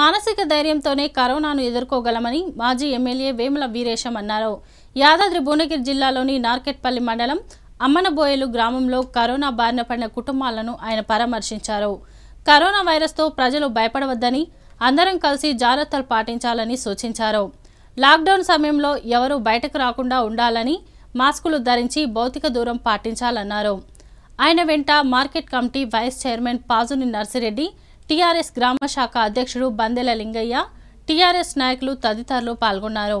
మానసిక ధైర్యంతోనే కరోనాను ఎదుర్కోగలమని మాజీ ఎమ్మెల్యే వేముల వీరేశం అన్నారు యాదాద్రి భువనగిరి జిల్లాలోని నార్కెట్పల్లి మండలం అమ్మనబోయలు గ్రామంలో కరోనా బారిన పడిన కుటుంబాలను ఆయన పరామర్శించారు కరోనా వైరస్తో ప్రజలు భయపడవద్దని అందరం కలిసి జాగ్రత్తలు పాటించాలని సూచించారు లాక్డౌన్ సమయంలో ఎవరూ బయటకు రాకుండా ఉండాలని మాస్కులు ధరించి భౌతిక దూరం పాటించాలన్నారు ఆయన వెంట మార్కెట్ కమిటీ వైస్ చైర్మన్ పాజుని నర్సిరెడ్డి టీఆర్ఎస్ గ్రామ శాఖ అధ్యక్షుడు బందెల లింగయ్య టీఆర్ఎస్ నాయకులు తదితరులు పాల్గొన్నారు